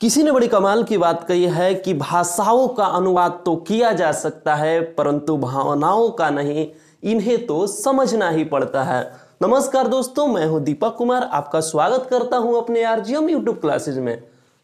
किसी ने बड़ी कमाल की बात कही है कि भाषाओं का अनुवाद तो किया जा सकता है परंतु भावनाओं का नहीं इन्हें तो समझना ही पड़ता है नमस्कार दोस्तों मैं हूं दीपक कुमार आपका स्वागत करता हूं अपने R G M YouTube classes में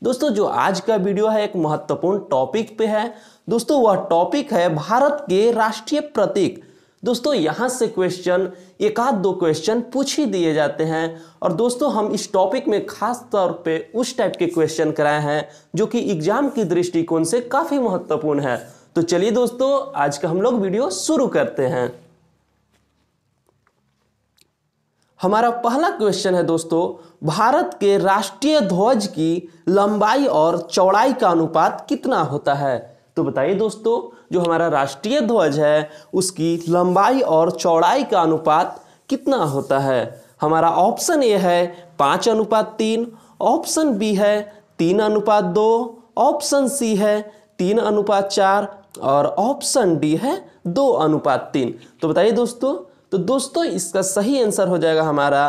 दोस्तों जो आज का वीडियो है एक महत्वपूर्ण टॉपिक पे है दोस्तों वह टॉपिक है भारत के राष्ट्रीय प्रतीक दोस्तों यहाँ से क्वेश्चन एक आध दो क्वेश्चन पूछ ही दिए जाते हैं और दोस्तों हम इस टॉपिक में खास तौर पे उस टाइप के क्वेश्चन कराए हैं जो कि एग्जाम की दृष्टिकोण से काफ़ी महत्वपूर्ण है तो चलिए दोस्तों आज का हम लोग वीडियो शुरू करते हैं हमारा पहला क्वेश्चन है दोस्तों भारत के राष्ट्रीय ध्वज की लंबाई और चौड़ाई का अनुपात कितना होता है तो बताइए दोस्तों जो हमारा राष्ट्रीय ध्वज है उसकी लंबाई और चौड़ाई का अनुपात कितना होता है हमारा ऑप्शन ए है पाँच अनुपात तीन ऑप्शन बी है तीन अनुपात दो ऑप्शन सी है तीन अनुपात चार और ऑप्शन डी है दो अनुपात तीन तो बताइए दोस्तों तो दोस्तों इसका सही आंसर हो जाएगा हमारा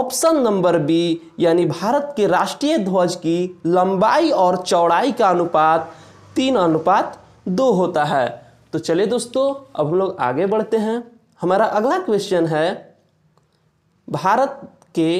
ऑप्शन नंबर बी यानी भारत के राष्ट्रीय ध्वज की लंबाई और चौड़ाई का अनुपात तीन अनुपात दो होता है तो चलिए दोस्तों अब हम लोग आगे बढ़ते हैं हमारा अगला क्वेश्चन है भारत के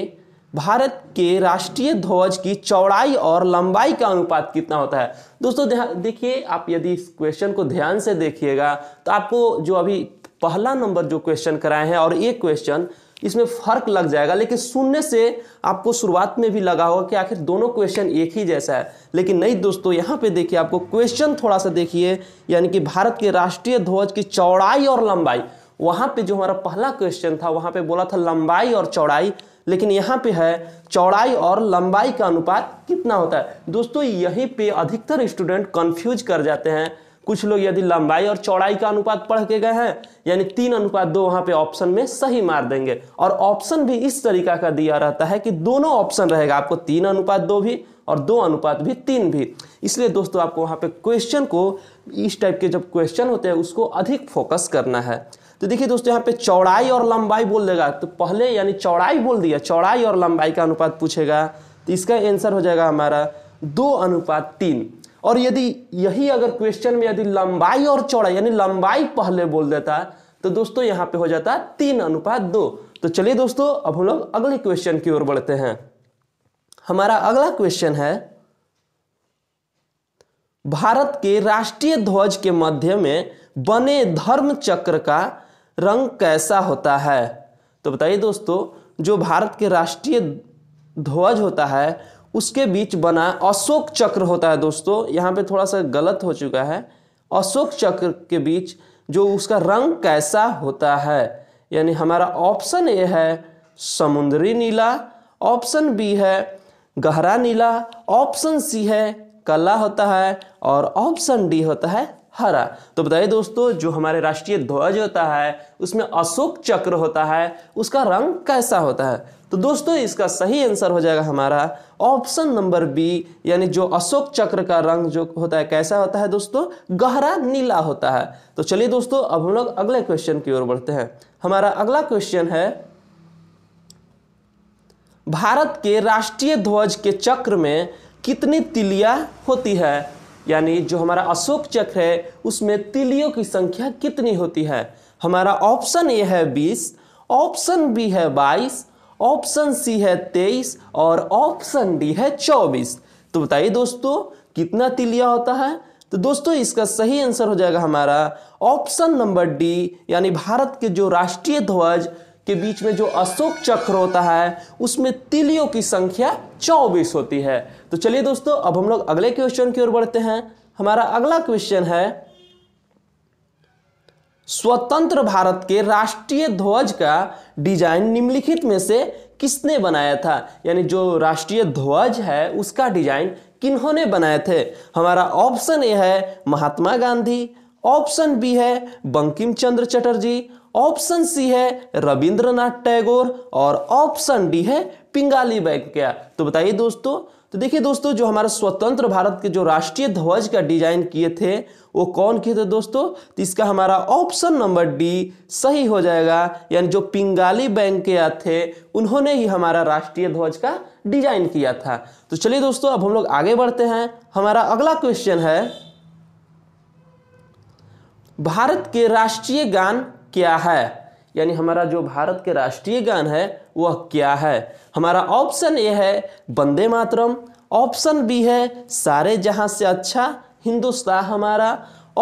भारत के राष्ट्रीय ध्वज की चौड़ाई और लंबाई का अनुपात कितना होता है दोस्तों देखिए आप यदि इस क्वेश्चन को ध्यान से देखिएगा तो आपको जो अभी पहला नंबर जो क्वेश्चन कराए हैं और ये क्वेश्चन इसमें फर्क लग जाएगा लेकिन सुनने से आपको शुरुआत में भी लगा होगा कि आखिर दोनों क्वेश्चन एक ही जैसा है लेकिन नहीं दोस्तों यहाँ पे देखिए आपको क्वेश्चन थोड़ा सा देखिए यानी कि भारत के राष्ट्रीय ध्वज की चौड़ाई और लंबाई वहाँ पे जो हमारा पहला क्वेश्चन था वहाँ पे बोला था लंबाई और चौड़ाई लेकिन यहाँ पे है चौड़ाई और लंबाई का अनुपात कितना होता है दोस्तों यहीं पे अधिकतर स्टूडेंट कंफ्यूज कर जाते हैं कुछ लोग यदि लंबाई और चौड़ाई का अनुपात पढ़ के गए हैं यानी तीन अनुपात दो वहाँ पे ऑप्शन में सही मार देंगे और ऑप्शन भी इस तरीका का दिया रहता है कि दोनों ऑप्शन रहेगा आपको तीन अनुपात दो भी और दो अनुपात भी तीन भी इसलिए दोस्तों आपको वहाँ पे क्वेश्चन को इस टाइप के जब क्वेश्चन होते हैं उसको अधिक फोकस करना है तो देखिए दोस्तों यहाँ पे चौड़ाई और लंबाई बोल देगा तो पहले यानी चौड़ाई बोल दिया चौड़ाई और लंबाई का अनुपात पूछेगा तो इसका आंसर हो जाएगा हमारा दो अनुपात तीन और यदि यही अगर क्वेश्चन में यदि लंबाई और चौड़ाई यानी लंबाई पहले बोल देता है तो दोस्तों यहाँ पे हो जाता है तीन अनुपात दो तो चलिए दोस्तों अब हम लोग अगले क्वेश्चन की ओर बढ़ते हैं हमारा अगला क्वेश्चन है भारत के राष्ट्रीय ध्वज के मध्य में बने धर्म चक्र का रंग कैसा होता है तो बताइए दोस्तों जो भारत के राष्ट्रीय ध्वज होता है उसके बीच बना अशोक चक्र होता है दोस्तों यहाँ पे थोड़ा सा गलत हो चुका है अशोक चक्र के बीच जो उसका रंग कैसा होता है यानी हमारा ऑप्शन ए है समुद्री नीला ऑप्शन बी है गहरा नीला ऑप्शन सी है कला होता है और ऑप्शन डी होता है हरा तो बताइए दोस्तों जो हमारे राष्ट्रीय ध्वज होता है उसमें अशोक चक्र होता है उसका रंग कैसा होता है तो दोस्तों इसका सही आंसर हो जाएगा हमारा ऑप्शन नंबर बी यानी जो अशोक चक्र का रंग जो होता है कैसा होता है दोस्तों गहरा नीला होता है तो चलिए दोस्तों अब हम लोग अगले क्वेश्चन की ओर बढ़ते हैं हमारा अगला क्वेश्चन है भारत के राष्ट्रीय ध्वज के चक्र में कितनी तिलिया होती है यानी जो हमारा अशोक चक्र है उसमें तिलियों की संख्या कितनी होती है हमारा ऑप्शन ए है बीस ऑप्शन बी है बाईस ऑप्शन सी है तेईस और ऑप्शन डी है चौबीस तो बताइए दोस्तों कितना तिलिया होता है तो दोस्तों इसका सही आंसर हो जाएगा हमारा ऑप्शन नंबर डी यानी भारत के जो राष्ट्रीय ध्वज के बीच में जो अशोक चक्र होता है उसमें तिलियों की संख्या चौबीस होती है तो चलिए दोस्तों अब हम लोग अगले क्वेश्चन की ओर बढ़ते हैं हमारा अगला क्वेश्चन है स्वतंत्र भारत के राष्ट्रीय ध्वज का डिजाइन निम्नलिखित में से किसने बनाया था यानी जो राष्ट्रीय ध्वज है उसका डिजाइन किन्होंने बनाए थे हमारा ऑप्शन ए है महात्मा गांधी ऑप्शन बी है बंकिम चंद्र चटर्जी ऑप्शन सी है रविंद्रनाथ टैगोर और ऑप्शन डी है पिंगाली क्या तो बताइए दोस्तों तो देखिए दोस्तों जो हमारे स्वतंत्र भारत के जो राष्ट्रीय ध्वज का डिजाइन किए थे वो कौन किए थे दोस्तों तो इसका हमारा ऑप्शन नंबर डी सही हो जाएगा यानी जो पिंगाली बैंक के थे उन्होंने ही हमारा राष्ट्रीय ध्वज का डिजाइन किया था तो चलिए दोस्तों अब हम लोग आगे बढ़ते हैं हमारा अगला क्वेश्चन है भारत के राष्ट्रीय गान क्या है यानी हमारा जो भारत के राष्ट्रीय गान है वह क्या है हमारा ऑप्शन ए है वंदे मातरम ऑप्शन बी है सारे जहां से अच्छा हिंदुस्तान हमारा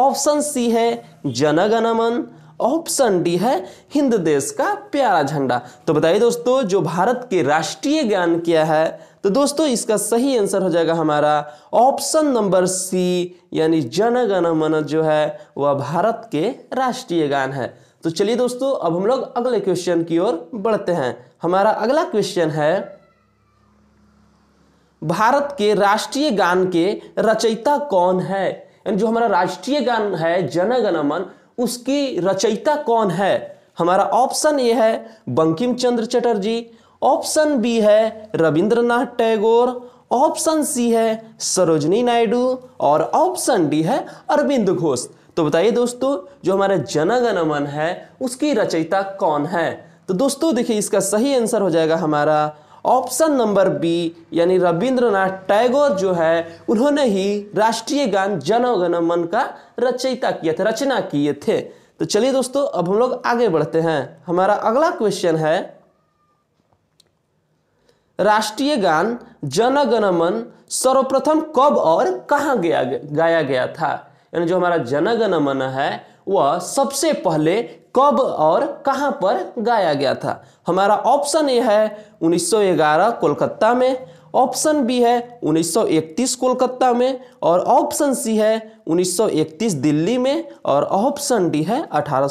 ऑप्शन सी है जनगणमन ऑप्शन डी है हिंद देश का प्यारा झंडा तो बताइए दोस्तों जो भारत के राष्ट्रीय गान क्या है तो दोस्तों इसका सही आंसर हो जाएगा हमारा ऑप्शन नंबर सी यानी जनगणमन जो है वह भारत के राष्ट्रीय गान है तो चलिए दोस्तों अब हम लोग अगले क्वेश्चन की ओर बढ़ते हैं हमारा अगला क्वेश्चन है भारत के राष्ट्रीय गान के रचयिता कौन है यानी जो हमारा राष्ट्रीय गान है जन गण मन उसकी रचयिता कौन है हमारा ऑप्शन ए है बंकिम चंद्र चटर्जी ऑप्शन बी है रविंद्रनाथ टैगोर ऑप्शन सी है सरोजनी नायडू और ऑप्शन डी है अरविंद घोष तो बताइए दोस्तों जो हमारा जनगण मन है उसकी रचयिता कौन है तो दोस्तों देखिए इसका सही आंसर हो जाएगा हमारा ऑप्शन नंबर बी यानी रविंद्रनाथ टैगोर जो है उन्होंने ही राष्ट्रीय गान जनगण मन का रचयिता किया था रचना किए थे तो चलिए दोस्तों अब हम लोग आगे बढ़ते हैं हमारा अगला क्वेश्चन है राष्ट्रीय गान मन सर्वप्रथम कब और कहाँ गया गाया गया था यानी जो हमारा जनगण मन है वह सबसे पहले कब और कहां पर गाया गया था हमारा ऑप्शन ए है 1911 कोलकाता में ऑप्शन बी है 1931 कोलकाता में और ऑप्शन सी है 1931 दिल्ली में और ऑप्शन डी है अठारह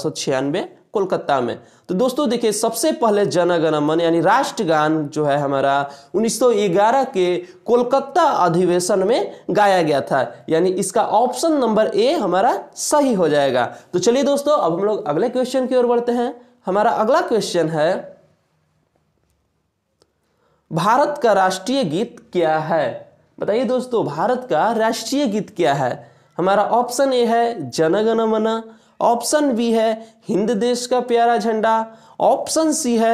कोलकाता में तो दोस्तों देखिए सबसे पहले जनगण मन यानी राष्ट्रगान जो है हमारा 1911 के कोलकाता अधिवेशन में गाया गया था यानी इसका ऑप्शन नंबर ए हमारा सही हो जाएगा तो चलिए दोस्तों अब हम लोग अगले क्वेश्चन की ओर बढ़ते हैं हमारा अगला क्वेश्चन है भारत का राष्ट्रीय गीत क्या है बताइए दोस्तों भारत का राष्ट्रीय गीत क्या है हमारा ऑप्शन ए है जनगण मना ऑप्शन बी है हिंद देश का प्यारा झंडा ऑप्शन सी है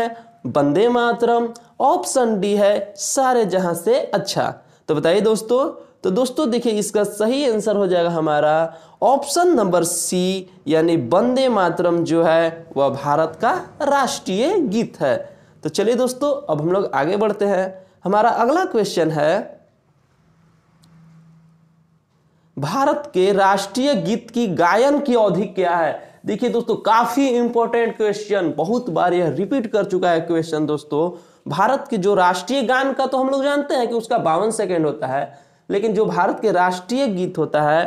वंदे मातरम ऑप्शन डी है सारे जहां से अच्छा तो बताइए दोस्तों तो दोस्तों देखिए इसका सही आंसर हो जाएगा हमारा ऑप्शन नंबर सी यानी वंदे मातरम जो है वह भारत का राष्ट्रीय गीत है तो चलिए दोस्तों अब हम लोग आगे बढ़ते हैं हमारा अगला क्वेश्चन है भारत के राष्ट्रीय गीत की गायन की अवधि क्या है देखिए दोस्तों काफी इंपॉर्टेंट क्वेश्चन बहुत बार यह रिपीट कर चुका है क्वेश्चन दोस्तों भारत के जो राष्ट्रीय गान का तो हम लोग जानते हैं कि उसका बावन सेकेंड होता है लेकिन जो भारत के राष्ट्रीय गीत होता है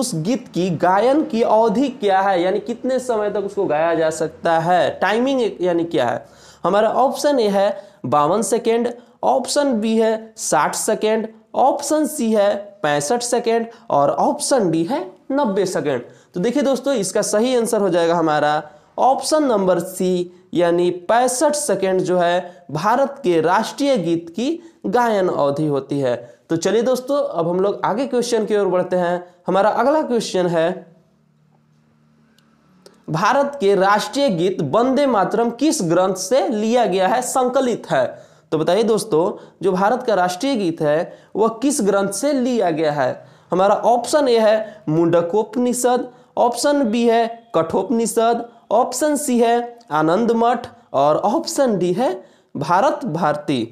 उस गीत की गायन की अवधि क्या है यानी कितने समय तक उसको गाया जा सकता है टाइमिंग यानी क्या है हमारा ऑप्शन ए है बावन सेकेंड ऑप्शन बी है साठ सेकेंड ऑप्शन सी है पैंसठ सेकेंड और ऑप्शन डी है नब्बे सेकेंड तो देखिए दोस्तों इसका सही आंसर हो जाएगा हमारा ऑप्शन नंबर सी यानी पैंसठ सेकेंड जो है भारत के राष्ट्रीय गीत की गायन अवधि होती है तो चलिए दोस्तों अब हम लोग आगे क्वेश्चन की ओर बढ़ते हैं हमारा अगला क्वेश्चन है भारत के राष्ट्रीय गीत वंदे मातरम किस ग्रंथ से लिया गया है संकलित है तो बताइए दोस्तों जो भारत का राष्ट्रीय गीत है वह किस ग्रंथ से लिया गया है हमारा ऑप्शन ए है मुंडकोपनिषद ऑप्शन बी है कठोपनिषद ऑप्शन सी है आनंद मठ और ऑप्शन डी है भारत भारती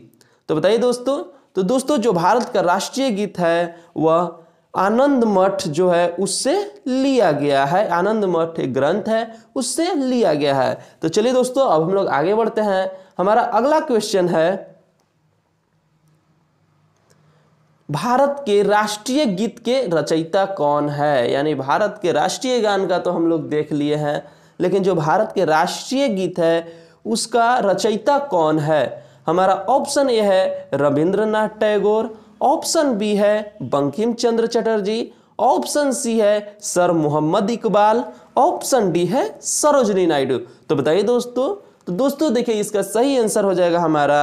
तो बताइए दोस्तों तो दोस्तों जो भारत का राष्ट्रीय गीत है वह आनंद मठ जो है उससे लिया गया है आनंद मठ एक ग्रंथ है उससे लिया गया है तो चलिए दोस्तों अब हम लोग आगे बढ़ते हैं हमारा अगला क्वेश्चन है भारत के राष्ट्रीय गीत के रचयिता कौन है यानी भारत के राष्ट्रीय गान का तो हम लोग देख लिए हैं लेकिन जो भारत के राष्ट्रीय गीत है उसका रचयिता कौन है हमारा ऑप्शन ए है रविंद्रनाथ टैगोर ऑप्शन बी है बंकिम चंद्र चटर्जी ऑप्शन सी है sir Mohammad Iqbal option D है सरोजनी नायडू तो बताइए दोस्तों तो दोस्तों देखिए इसका सही आंसर हो जाएगा हमारा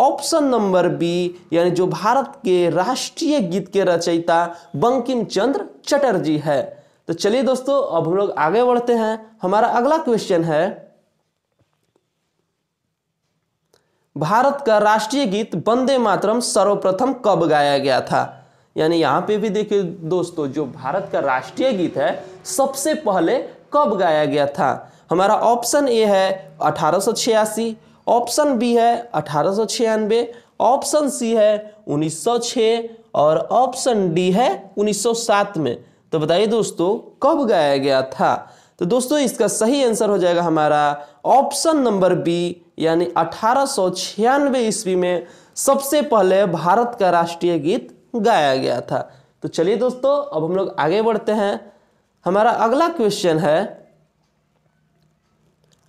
ऑप्शन नंबर बी यानी जो भारत के राष्ट्रीय गीत के रचयिता बंकिम चंद्र चटर्जी है तो चलिए दोस्तों अब हम लोग आगे बढ़ते हैं हमारा अगला क्वेश्चन है भारत का राष्ट्रीय गीत वंदे मातरम सर्वप्रथम कब गाया गया था यानी यहां पे भी देखिए दोस्तों जो भारत का राष्ट्रीय गीत है सबसे पहले कब गाया गया था हमारा ऑप्शन ए है अठारह ऑप्शन बी है अठारह ऑप्शन सी है 1906 और ऑप्शन डी है 1907 में तो बताइए दोस्तों कब गाया गया था तो दोस्तों इसका सही आंसर हो जाएगा हमारा ऑप्शन नंबर बी यानी अठारह ईस्वी में सबसे पहले भारत का राष्ट्रीय गीत गाया गया था तो चलिए दोस्तों अब हम लोग आगे बढ़ते हैं हमारा अगला क्वेश्चन है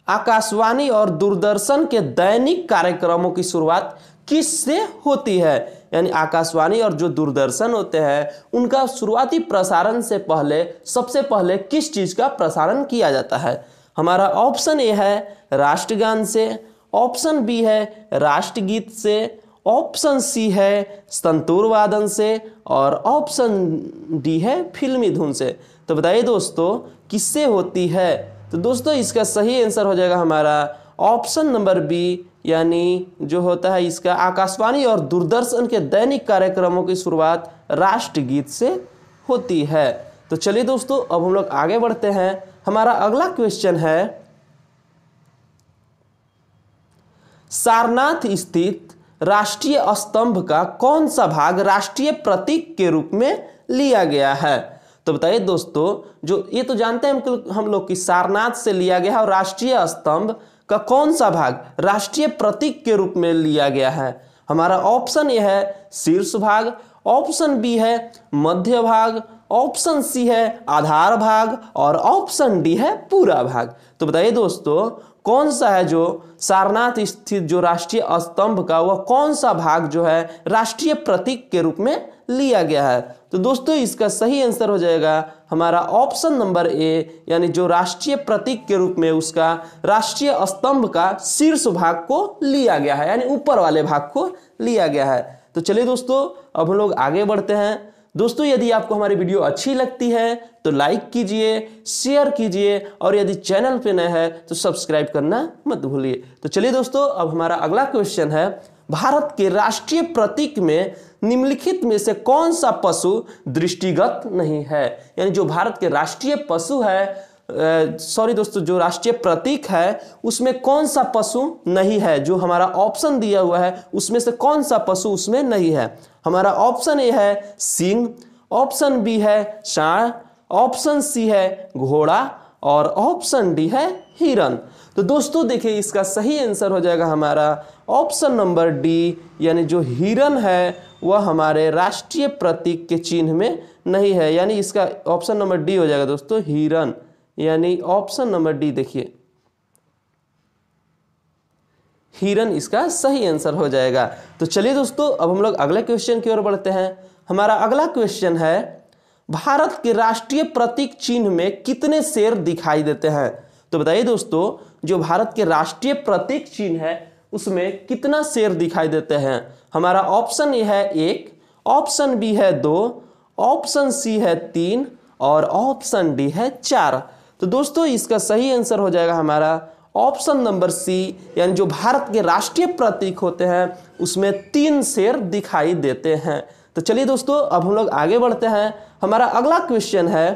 आकाशवाणी और दूरदर्शन के दैनिक कार्यक्रमों की शुरुआत किससे होती है यानी आकाशवाणी और जो दूरदर्शन होते हैं उनका शुरुआती प्रसारण से पहले सबसे पहले किस चीज़ का प्रसारण किया जाता है हमारा ऑप्शन ए है राष्ट्रगान से ऑप्शन बी है राष्ट्रगीत से ऑप्शन सी है संतूर वादन से और ऑप्शन डी है फिल्मी धुन से तो बताइए दोस्तों किससे होती है तो दोस्तों इसका सही आंसर हो जाएगा हमारा ऑप्शन नंबर बी यानी जो होता है इसका आकाशवाणी और दूरदर्शन के दैनिक कार्यक्रमों की शुरुआत राष्ट्रगीत से होती है तो चलिए दोस्तों अब हम लोग आगे बढ़ते हैं हमारा अगला क्वेश्चन है सारनाथ स्थित राष्ट्रीय स्तंभ का कौन सा भाग राष्ट्रीय प्रतीक के रूप में लिया गया है तो बताइए दोस्तों जो ये तो जानते हैं हम, हम लोग कि सारनाथ से लिया गया है और राष्ट्रीय स्तंभ का कौन सा भाग राष्ट्रीय प्रतीक के रूप में लिया गया है हमारा ऑप्शन ए है शीर्ष भाग ऑप्शन बी है मध्य भाग ऑप्शन सी है आधार भाग और ऑप्शन डी है पूरा भाग तो बताइए दोस्तों कौन सा है जो सारनाथ स्थित जो राष्ट्रीय स्तंभ का वह कौन सा भाग जो है राष्ट्रीय प्रतीक के रूप में लिया गया है तो दोस्तों इसका सही आंसर हो जाएगा हमारा ऑप्शन नंबर ए यानी जो राष्ट्रीय प्रतीक के रूप में उसका राष्ट्रीय स्तंभ का शीर्ष भाग को लिया गया है यानी ऊपर वाले भाग को लिया गया है तो चलिए दोस्तों अब हम लोग आगे बढ़ते हैं दोस्तों यदि आपको हमारी वीडियो अच्छी लगती है तो लाइक कीजिए शेयर कीजिए और यदि चैनल पे नए है तो सब्सक्राइब करना मत भूलिए तो चलिए दोस्तों अब हमारा अगला क्वेश्चन है भारत के राष्ट्रीय प्रतीक में निम्नलिखित में से कौन सा पशु दृष्टिगत नहीं है यानी जो भारत के राष्ट्रीय पशु है सॉरी दोस्तों जो राष्ट्रीय प्रतीक है उसमें कौन सा पशु नहीं है जो हमारा ऑप्शन दिया हुआ है उसमें से कौन सा पशु उसमें नहीं है हमारा ऑप्शन ए है सिंह ऑप्शन बी है शाण ऑप्शन सी है घोड़ा और ऑप्शन डी है हिरन तो दोस्तों देखिए इसका सही आंसर हो जाएगा हमारा ऑप्शन नंबर डी यानी जो हिरन है वह हमारे राष्ट्रीय प्रतीक के चिन्ह में नहीं है यानी इसका ऑप्शन नंबर डी हो जाएगा दोस्तों हिरन यानी ऑप्शन नंबर डी देखिए हिरन इसका सही आंसर हो जाएगा तो चलिए दोस्तों अब हम लोग अगले क्वेश्चन की ओर बढ़ते हैं हमारा अगला क्वेश्चन है भारत के राष्ट्रीय प्रतीक चिन्ह में कितने शेर दिखाई देते हैं तो बताइए दोस्तों जो भारत के राष्ट्रीय प्रतीक चिन्ह है उसमें कितना शेयर दिखाई देते हैं हमारा ऑप्शन ए है एक ऑप्शन बी है दो ऑप्शन सी है तीन और ऑप्शन डी है चार तो दोस्तों इसका सही आंसर हो जाएगा हमारा ऑप्शन नंबर सी यानी जो भारत के राष्ट्रीय प्रतीक होते हैं उसमें तीन शेर दिखाई देते हैं तो चलिए दोस्तों अब हम लोग आगे बढ़ते हैं हमारा अगला क्वेश्चन है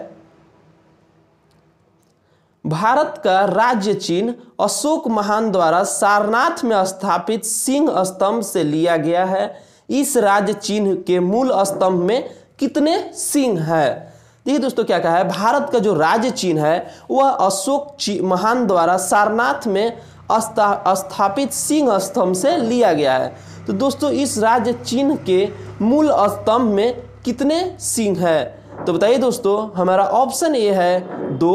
भारत का राज्य चिन्ह अशोक महान द्वारा सारनाथ में स्थापित सिंह स्तंभ से लिया गया है इस राज्य चिन्ह के मूल स्तंभ में कितने सिंह है देखिए दोस्तों क्या कहा है भारत का जो राज्य चिन्ह है वह अशोक महान द्वारा सारनाथ में स्थापित सिंह स्तंभ से लिया गया है तो दोस्तों इस राज्य चिन्ह के मूल स्तंभ में कितने सिंह है तो बताइए दोस्तों हमारा ऑप्शन ए है दो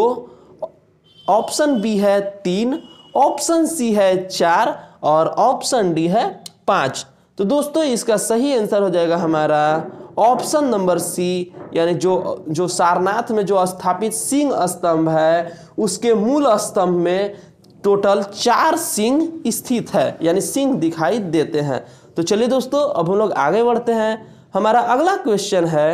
ऑप्शन बी है तीन ऑप्शन सी है चार और ऑप्शन डी है पांच तो दोस्तों इसका सही आंसर हो जाएगा हमारा ऑप्शन नंबर सी यानी जो जो सारनाथ में जो स्थापित सिंह स्तंभ है उसके मूल स्तंभ में टोटल चार सिंह स्थित है यानी सिंह दिखाई देते हैं तो चलिए दोस्तों अब हम लोग आगे बढ़ते हैं हमारा अगला क्वेश्चन है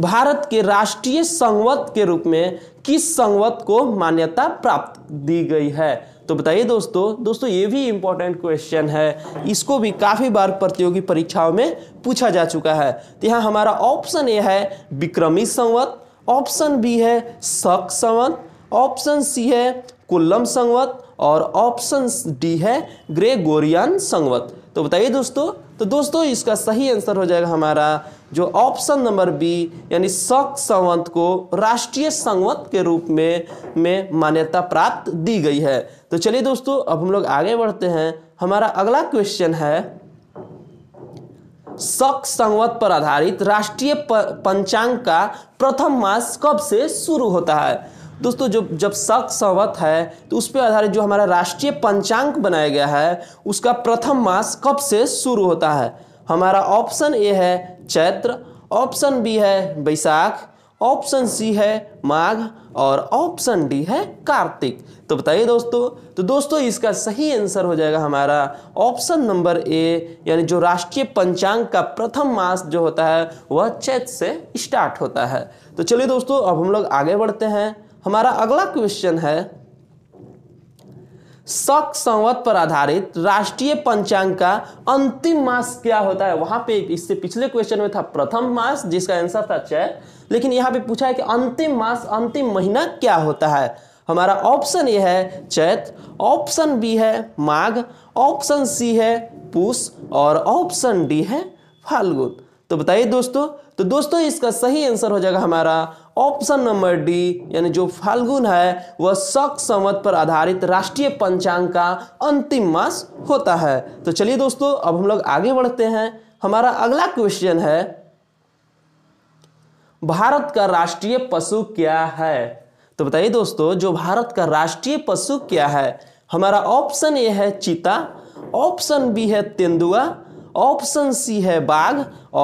भारत के राष्ट्रीय संवत के रूप में किस संवत को मान्यता प्राप्त दी गई है तो बताइए दोस्तों दोस्तों ये भी इंपॉर्टेंट क्वेश्चन है इसको भी काफ़ी बार प्रतियोगी परीक्षाओं में पूछा जा चुका है तो यहाँ हमारा ऑप्शन ए है विक्रमी संवत ऑप्शन बी है शक संवत ऑप्शन सी है कुल्लम संवत और ऑप्शन डी है ग्रेगोरियन संवत तो बताइए दोस्तों तो दोस्तों इसका सही आंसर हो जाएगा हमारा जो ऑप्शन नंबर बी यानी शक संवत को राष्ट्रीय संवत के रूप में में मान्यता प्राप्त दी गई है तो चलिए दोस्तों अब हम लोग आगे बढ़ते हैं हमारा अगला क्वेश्चन है शक संवत पर आधारित राष्ट्रीय पंचांग का प्रथम मास कब से शुरू होता है दोस्तों जो जब शक सहवत है तो उस पर आधारित जो हमारा राष्ट्रीय पंचांग बनाया गया है उसका प्रथम मास कब से शुरू होता है हमारा ऑप्शन ए है चैत्र ऑप्शन बी है बैसाख ऑप्शन सी है माघ और ऑप्शन डी है कार्तिक तो बताइए दोस्तों तो दोस्तों इसका सही आंसर हो जाएगा हमारा ऑप्शन नंबर ए यानी जो राष्ट्रीय पंचांग का प्रथम मास जो होता है वह चैत से स्टार्ट होता है तो चलिए दोस्तों अब हम लोग आगे बढ़ते हैं हमारा अगला क्वेश्चन है शक संवत पर आधारित राष्ट्रीय पंचांग का अंतिम मास क्या होता है वहां पे इससे पिछले क्वेश्चन में था प्रथम मास जिसका आंसर था चैत लेकिन यहां पे पूछा है कि अंतिम मास अंतिम महीना क्या होता है हमारा ऑप्शन ए है चैत ऑप्शन बी है माघ ऑप्शन सी है पुष और ऑप्शन डी है फाल्गुन तो बताइए दोस्तों तो दोस्तों इसका सही आंसर हो जाएगा हमारा ऑप्शन नंबर डी यानी जो फाल्गुन है वह शक संवत पर आधारित राष्ट्रीय पंचांग का अंतिम मास होता है तो चलिए दोस्तों अब हम लोग आगे बढ़ते हैं हमारा अगला क्वेश्चन है भारत का राष्ट्रीय पशु क्या है तो बताइए दोस्तों जो भारत का राष्ट्रीय पशु क्या है हमारा ऑप्शन ए है चीता ऑप्शन बी है तेंदुआ ऑप्शन सी है बाघ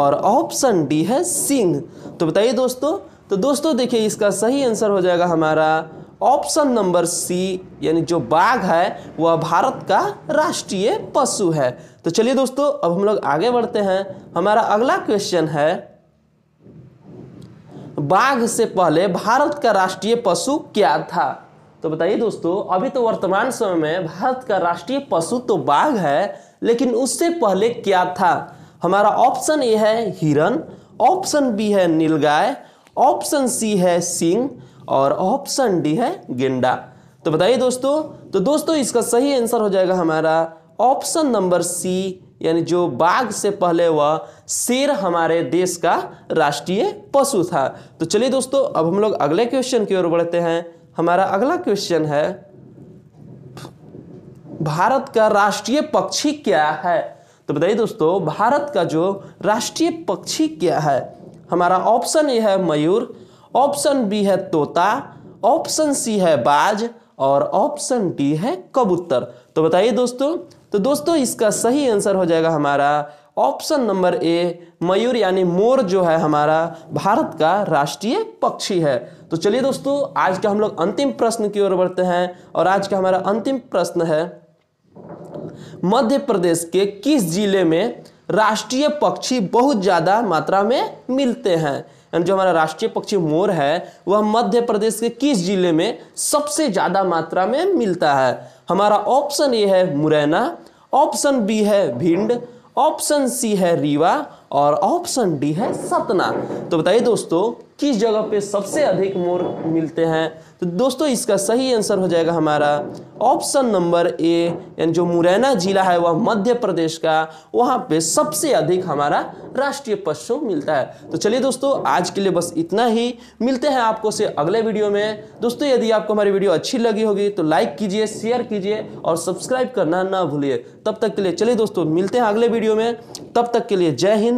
और ऑप्शन डी है सिंह तो बताइए दोस्तों तो दोस्तों देखिए इसका सही आंसर हो जाएगा हमारा ऑप्शन नंबर सी यानी जो बाघ है वह भारत का राष्ट्रीय पशु है तो चलिए दोस्तों अब हम लोग आगे बढ़ते हैं हमारा अगला क्वेश्चन है बाघ से पहले भारत का राष्ट्रीय पशु क्या था तो बताइए दोस्तों अभी तो वर्तमान समय में भारत का राष्ट्रीय पशु तो बाघ है लेकिन उससे पहले क्या था हमारा ऑप्शन ए है हिरन ऑप्शन बी है नीलगाय ऑप्शन सी है सिंह और ऑप्शन डी है गेंडा तो बताइए दोस्तों तो दोस्तों इसका सही आंसर हो जाएगा हमारा ऑप्शन नंबर सी यानी जो बाघ से पहले वह शेर हमारे देश का राष्ट्रीय पशु था तो चलिए दोस्तों अब हम लोग अगले क्वेश्चन की ओर बढ़ते हैं हमारा अगला क्वेश्चन है भारत का राष्ट्रीय पक्षी क्या है तो बताइए दोस्तों भारत का जो राष्ट्रीय पक्षी क्या है हमारा ऑप्शन ए है मयूर ऑप्शन बी है तोता ऑप्शन सी है बाज और ऑप्शन डी है कबूतर तो बताइए दोस्तों तो दोस्तों इसका सही आंसर हो जाएगा हमारा ऑप्शन नंबर ए मयूर यानी मोर जो है हमारा भारत का राष्ट्रीय पक्षी है तो चलिए दोस्तों आज का हम लोग अंतिम प्रश्न की ओर बढ़ते हैं और आज का हमारा अंतिम प्रश्न है मध्य प्रदेश के किस जिले में राष्ट्रीय पक्षी बहुत ज़्यादा मात्रा में मिलते हैं जो हमारा राष्ट्रीय पक्षी मोर है वह मध्य प्रदेश के किस जिले में सबसे ज़्यादा मात्रा में मिलता है हमारा ऑप्शन ए है मुरैना ऑप्शन बी है भिंड ऑप्शन सी है रीवा और ऑप्शन डी है सतना तो बताइए दोस्तों किस जगह पे सबसे अधिक मोर मिलते हैं तो दोस्तों इसका सही आंसर हो जाएगा हमारा ऑप्शन नंबर ए यानी जो मुरैना जिला है वह मध्य प्रदेश का वहाँ पे सबसे अधिक हमारा राष्ट्रीय पशु मिलता है तो चलिए दोस्तों आज के लिए बस इतना ही मिलते हैं आपको से अगले वीडियो में दोस्तों यदि आपको हमारी वीडियो अच्छी लगी होगी तो लाइक कीजिए शेयर कीजिए और सब्सक्राइब करना ना भूलिए तब तक के लिए चलिए दोस्तों मिलते हैं अगले वीडियो में तब तक के लिए जय हिंद